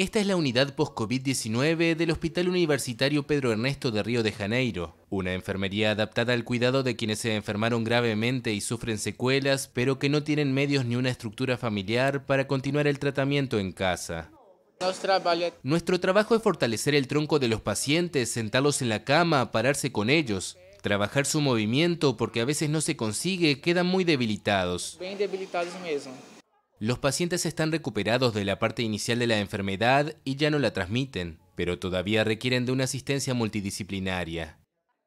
Esta es la unidad post-COVID-19 del Hospital Universitario Pedro Ernesto de Río de Janeiro, una enfermería adaptada al cuidado de quienes se enfermaron gravemente y sufren secuelas, pero que no tienen medios ni una estructura familiar para continuar el tratamiento en casa. Nuestro trabajo es fortalecer el tronco de los pacientes, sentarlos en la cama, pararse con ellos, trabajar su movimiento porque a veces no se consigue, quedan muy debilitados. Los pacientes están recuperados de la parte inicial de la enfermedad y ya no la transmiten, pero todavía requieren de una asistencia multidisciplinaria.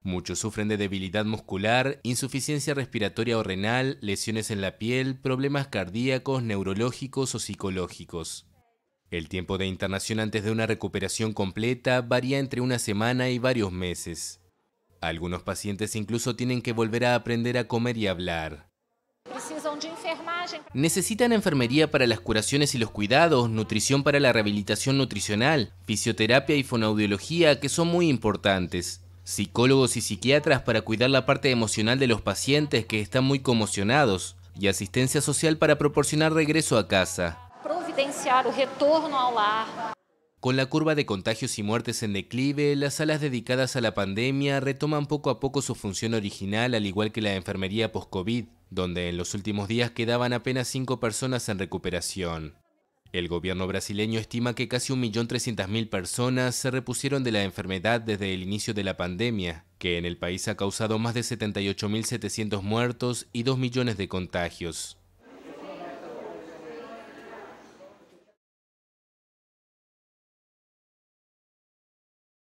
Muchos sufren de debilidad muscular, insuficiencia respiratoria o renal, lesiones en la piel, problemas cardíacos, neurológicos o psicológicos. El tiempo de internación antes de una recuperación completa varía entre una semana y varios meses. Algunos pacientes incluso tienen que volver a aprender a comer y hablar. Necesitan enfermería para las curaciones y los cuidados, nutrición para la rehabilitación nutricional, fisioterapia y fonoaudiología que son muy importantes. Psicólogos y psiquiatras para cuidar la parte emocional de los pacientes que están muy conmocionados y asistencia social para proporcionar regreso a casa. Con la curva de contagios y muertes en declive, las salas dedicadas a la pandemia retoman poco a poco su función original, al igual que la enfermería post-COVID, donde en los últimos días quedaban apenas cinco personas en recuperación. El gobierno brasileño estima que casi 1.300.000 personas se repusieron de la enfermedad desde el inicio de la pandemia, que en el país ha causado más de 78.700 muertos y 2 millones de contagios.